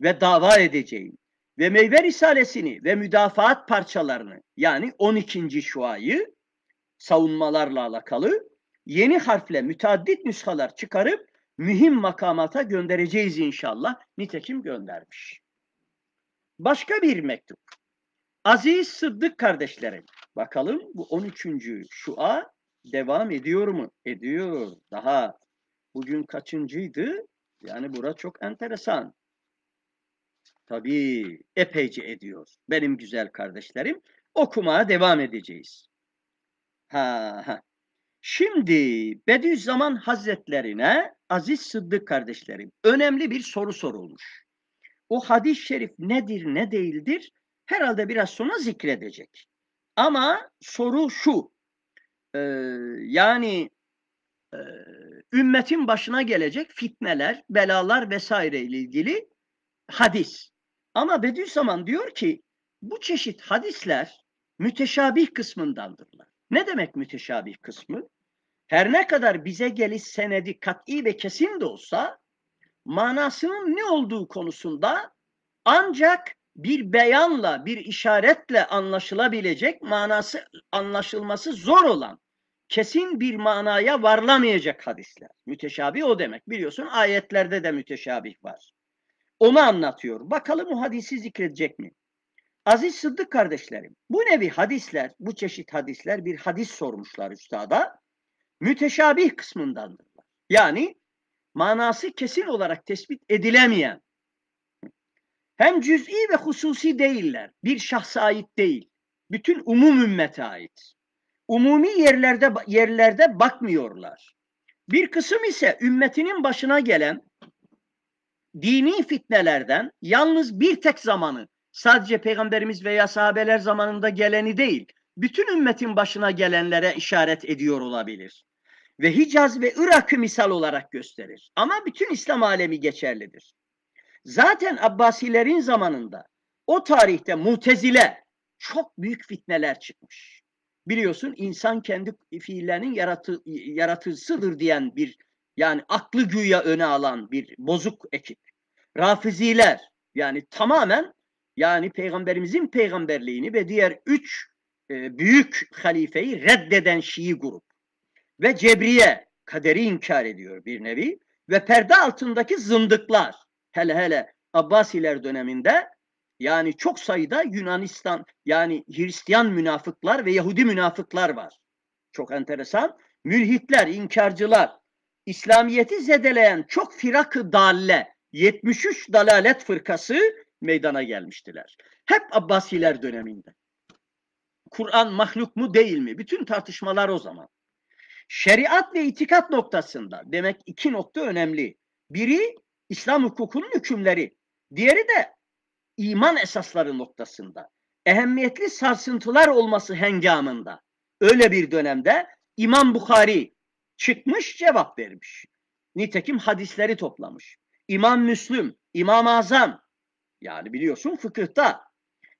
ve dava edeceğim. Ve meyve risalesini ve müdafaat parçalarını yani 12. şuayı savunmalarla alakalı yeni harfle müteaddit nüshalar çıkarıp mühim makamata göndereceğiz inşallah. Nitekim göndermiş. Başka bir mektup. Aziz Sıddık kardeşlerim. Bakalım bu 13. şua devam ediyor mu? Ediyor. Daha bugün kaçıncıydı? Yani bura çok enteresan. Tabii epeyce ediyor. Benim güzel kardeşlerim okumaya devam edeceğiz. Ha, ha. Şimdi Bediüzzaman Hazretlerine aziz Sıddık kardeşlerim önemli bir soru sorulmuş. O hadis-i şerif nedir ne değildir herhalde biraz sonra zikredecek. Ama soru şu e, yani e, ümmetin başına gelecek fitneler, belalar vesaire ile ilgili hadis. Ama Bediüzzaman diyor ki bu çeşit hadisler müteşabih kısmındandırlar. Ne demek müteşabih kısmı? Her ne kadar bize geliş senedi kat'i ve kesin de olsa manasının ne olduğu konusunda ancak bir beyanla, bir işaretle anlaşılabilecek, manası anlaşılması zor olan, kesin bir manaya varlamayacak hadisler. Müteşabih o demek. Biliyorsun ayetlerde de müteşabih var. Onu anlatıyor. Bakalım o hadisi zikredecek mi? Aziz Sıddık kardeşlerim, bu nevi hadisler, bu çeşit hadisler bir hadis sormuşlar üstada. Müteşabih kısmındandırlar. Yani manası kesin olarak tespit edilemeyen, hem cüz'i ve hususi değiller, bir şahsa ait değil, bütün umum ümmete ait. Umumi yerlerde yerlerde bakmıyorlar. Bir kısım ise ümmetinin başına gelen dini fitnelerden yalnız bir tek zamanı sadece peygamberimiz veya sahabeler zamanında geleni değil, bütün ümmetin başına gelenlere işaret ediyor olabilir. Ve Hicaz ve Irak'ı misal olarak gösterir. Ama bütün İslam alemi geçerlidir. Zaten Abbasilerin zamanında o tarihte mutezile çok büyük fitneler çıkmış. Biliyorsun insan kendi fiillerinin yaratı, yaratıcısıdır diyen bir yani aklı güya öne alan bir bozuk ekip. Rafiziler yani tamamen yani peygamberimizin peygamberliğini ve diğer üç e, büyük halifeyi reddeden Şii grup ve Cebriye kaderi inkar ediyor bir nevi ve perde altındaki zındıklar hele hele Abbasiler döneminde yani çok sayıda Yunanistan yani Hristiyan münafıklar ve Yahudi münafıklar var. Çok enteresan. Mülhitler, inkarcılar, İslamiyeti zedeleyen çok firak-ı dalle 73 dalalet fırkası meydana gelmiştiler. Hep Abbasiler döneminde. Kur'an mahluk mu değil mi? Bütün tartışmalar o zaman. Şeriat ve itikat noktasında demek iki nokta önemli. Biri İslam hukukunun hükümleri, diğeri de iman esasları noktasında. Ehemmiyetli sarsıntılar olması hengamında. Öyle bir dönemde İmam Bukhari çıkmış cevap vermiş. Nitekim hadisleri toplamış. İmam Müslüm, İmam Azam, yani biliyorsun fıkıhta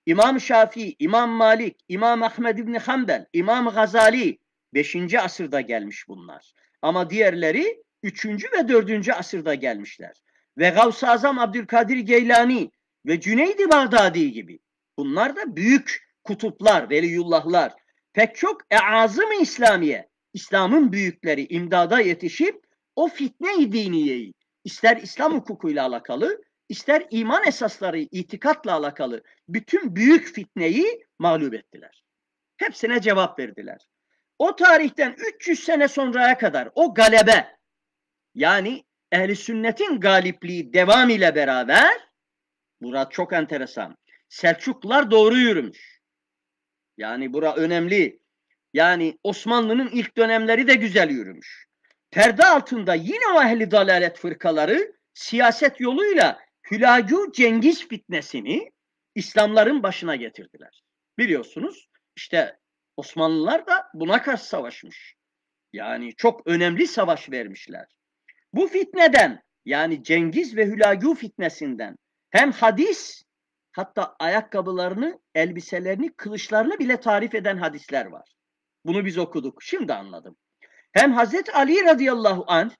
İmam Şafii, İmam Malik, İmam Ahmed İbni Hanbel, İmam Gazali 5. asırda gelmiş bunlar. Ama diğerleri 3. ve 4. asırda gelmişler. Ve Gavs-ı Azam Abdülkadir Geylani ve Cüneydi Bağdadi gibi. Bunlar da büyük kutuplar, veliyullahlar. Pek çok eazım-ı İslamiye, İslam'ın büyükleri imdada yetişip o fitne-i diniyeyi, ister İslam hukukuyla alakalı, ister iman esasları itikatla alakalı bütün büyük fitneyi mağlup ettiler. Hepsine cevap verdiler. O tarihten 300 sene sonraya kadar o galebe yani ehli sünnetin galipliği devam ile beraber Murat çok enteresan. Selçuklar doğru yürümüş. Yani bura önemli. Yani Osmanlı'nın ilk dönemleri de güzel yürümüş. Perde altında yine o ehli dalalet fırkaları siyaset yoluyla Hülagü Cengiz fitnesini İslamların başına getirdiler. Biliyorsunuz işte Osmanlılar da buna karşı savaşmış. Yani çok önemli savaş vermişler. Bu fitneden yani Cengiz ve Hülagü fitnesinden hem hadis hatta ayakkabılarını, elbiselerini, kılıçlarını bile tarif eden hadisler var. Bunu biz okuduk. Şimdi anladım. Hem Hazreti Ali radıyallahu anh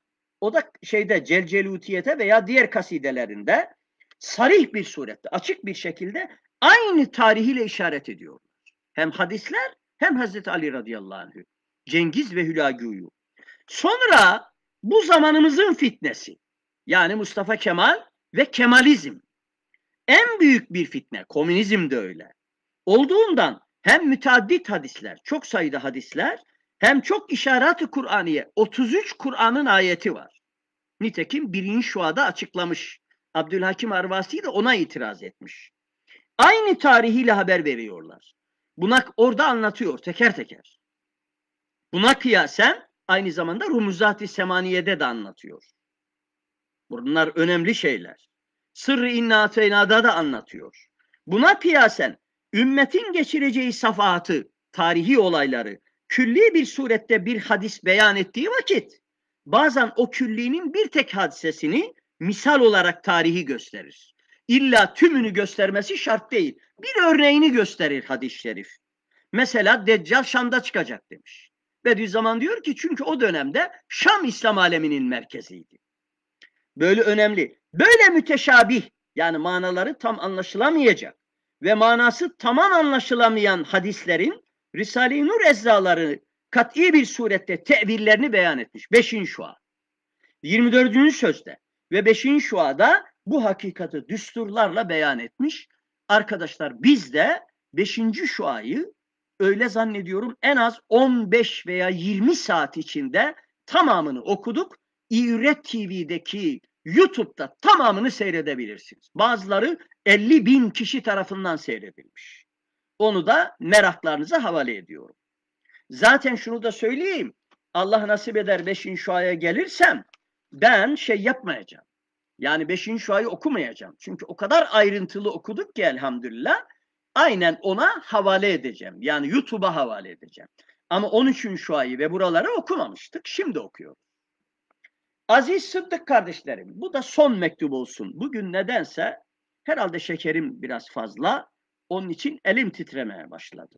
o da şeyde Celcelutiyete veya diğer kasidelerinde sarih bir surette, açık bir şekilde aynı tarihiyle işaret ediyor. Hem hadisler hem Hazreti Ali radıyallahu anh. Cengiz ve Hülagü'yü. Sonra bu zamanımızın fitnesi. Yani Mustafa Kemal ve Kemalizm. En büyük bir fitne. Komünizm de öyle. Olduğundan hem müteaddit hadisler, çok sayıda hadisler hem çok işaret-i Kur'aniye 33 Kur'an'ın ayeti var. Nitekim birinci şuada açıklamış Abdülhakim Arvasi de ona itiraz etmiş. Aynı tarihiyle haber veriyorlar. Buna orada anlatıyor teker teker. Buna kıyasen aynı zamanda Rumuzat-ı Semaniye'de de anlatıyor. Bunlar önemli şeyler. Sırrı İnnateyna'da da anlatıyor. Buna kıyasen ümmetin geçireceği safahatı, tarihi olayları külli bir surette bir hadis beyan ettiği vakit bazen o küllinin bir tek hadisesini misal olarak tarihi gösterir. İlla tümünü göstermesi şart değil. Bir örneğini gösterir hadis-i şerif. Mesela Deccal Şam'da çıkacak demiş. Bediüzzaman diyor ki çünkü o dönemde Şam İslam aleminin merkeziydi. Böyle önemli. Böyle müteşabih yani manaları tam anlaşılamayacak ve manası tamam anlaşılamayan hadislerin Risale-i Nur eczaları kat'i bir surette tevillerini beyan etmiş. Beşin şu an. 24. sözde ve 5. şuada bu hakikati düsturlarla beyan etmiş. Arkadaşlar biz de beşinci şuayı öyle zannediyorum en az 15 veya 20 saat içinde tamamını okuduk. İğret TV'deki YouTube'da tamamını seyredebilirsiniz. Bazıları 50 bin kişi tarafından seyredilmiş. Onu da meraklarınıza havale ediyorum. Zaten şunu da söyleyeyim. Allah nasip eder 5. şuaya gelirsem ben şey yapmayacağım. Yani 5. şuayı okumayacağım. Çünkü o kadar ayrıntılı okuduk ki elhamdülillah. Aynen ona havale edeceğim. Yani YouTube'a havale edeceğim. Ama 13. şuayı ve buraları okumamıştık. Şimdi okuyoruz. Aziz Sıddık kardeşlerim, bu da son mektup olsun. Bugün nedense herhalde şekerim biraz fazla. Onun için elim titremeye başladı.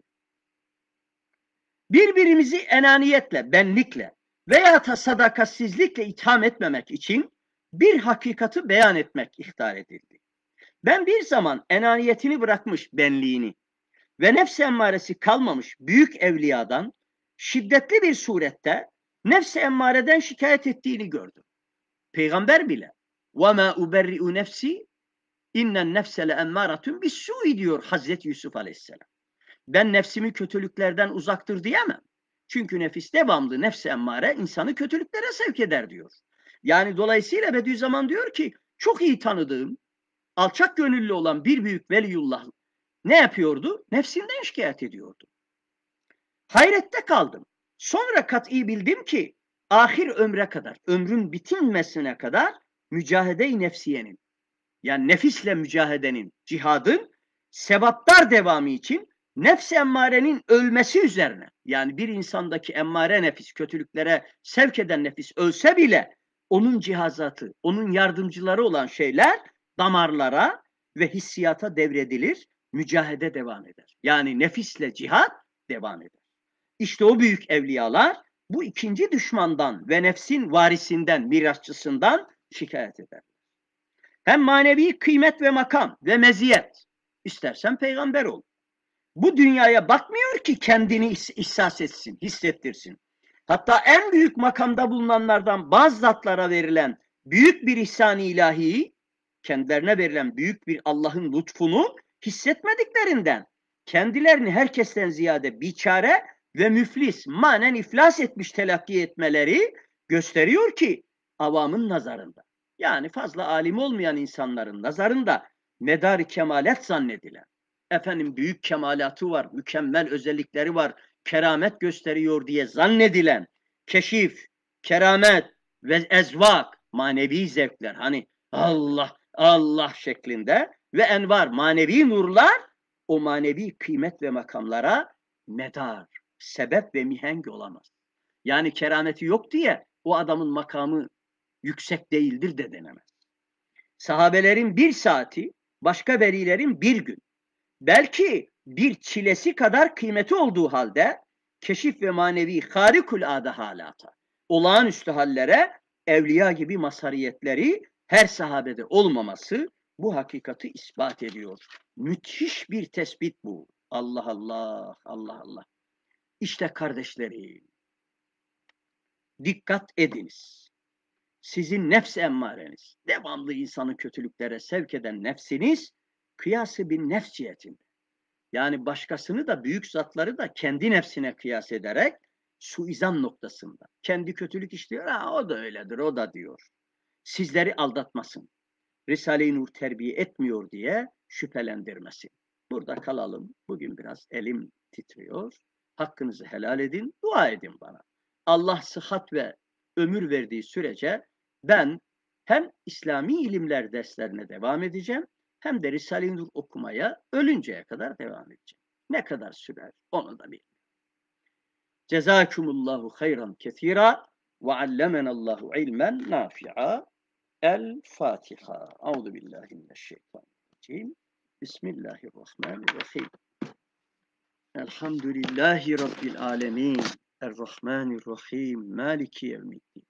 Birbirimizi enaniyetle, benlikle, veya da sadakatsizlikle itham etmemek için bir hakikati beyan etmek ihtar edildi. Ben bir zaman enaniyetini bırakmış benliğini ve nefs emmaresi kalmamış büyük evliyadan şiddetli bir surette nefs emmareden şikayet ettiğini gördüm. Peygamber bile وَمَا اُبَرِّئُ نَفْسِي اِنَّ النَّفْسَ لَاَمَّارَةٌ بِالسُّٰءِ diyor Hazreti Yusuf Aleyhisselam. Ben nefsimi kötülüklerden uzaktır diyemem. Çünkü nefis devamlı nefse emmare insanı kötülüklere sevk eder diyor. Yani dolayısıyla Bediüzzaman diyor ki çok iyi tanıdığım alçak gönüllü olan bir büyük veliyullah ne yapıyordu? Nefsinden şikayet ediyordu. Hayrette kaldım. Sonra kat iyi bildim ki ahir ömre kadar, ömrün bitinmesine kadar mücahede-i nefsiyenin, yani nefisle mücahedenin, cihadın sebaptar devamı için nefs emmarenin ölmesi üzerine yani bir insandaki emmare nefis kötülüklere sevk eden nefis ölse bile onun cihazatı, onun yardımcıları olan şeyler damarlara ve hissiyata devredilir, mücahede devam eder. Yani nefisle cihat devam eder. İşte o büyük evliyalar bu ikinci düşmandan ve nefsin varisinden, mirasçısından şikayet eder. Hem manevi kıymet ve makam ve meziyet. İstersen peygamber ol bu dünyaya bakmıyor ki kendini ihsas etsin, hissettirsin. Hatta en büyük makamda bulunanlardan bazı zatlara verilen büyük bir ihsan ilahi, kendilerine verilen büyük bir Allah'ın lütfunu hissetmediklerinden kendilerini herkesten ziyade biçare ve müflis, manen iflas etmiş telakki etmeleri gösteriyor ki avamın nazarında yani fazla alim olmayan insanların nazarında medar-ı kemalet zannedilen efendim büyük kemalatı var, mükemmel özellikleri var, keramet gösteriyor diye zannedilen keşif, keramet ve ezvak manevi zevkler hani Allah Allah şeklinde ve envar manevi nurlar o manevi kıymet ve makamlara medar, sebep ve mihenk olamaz. Yani kerameti yok diye o adamın makamı yüksek değildir de denemez. Sahabelerin bir saati başka verilerin bir gün belki bir çilesi kadar kıymeti olduğu halde keşif ve manevi harikulade halata, olağanüstü hallere evliya gibi masariyetleri her sahabede olmaması bu hakikati ispat ediyor. Müthiş bir tespit bu. Allah Allah, Allah Allah. İşte kardeşlerim, dikkat ediniz. Sizin nefs emmareniz, devamlı insanı kötülüklere sevk eden nefsiniz, Kıyası bir nefsiyetin. Yani başkasını da büyük zatları da kendi nefsine kıyas ederek suizan noktasında. Kendi kötülük işliyor. Ha, o da öyledir, o da diyor. Sizleri aldatmasın. Risale-i Nur terbiye etmiyor diye şüphelendirmesin. Burada kalalım. Bugün biraz elim titriyor. Hakkınızı helal edin, dua edin bana. Allah sıhhat ve ömür verdiği sürece ben hem İslami ilimler derslerine devam edeceğim hem de Risale-i Nur okumaya ölünceye kadar devam edecek. Ne kadar sürer onu da bilmiyorum. Cezakumullahu hayran kesira ve allemenallahu ilmen nafi'a El Fatiha. Auzu billahi mineşşeytanirracim. Bismillahirrahmanirrahim. Elhamdülillahi rabbil alamin. Errahmanirrahim. Maliki yevmiddin.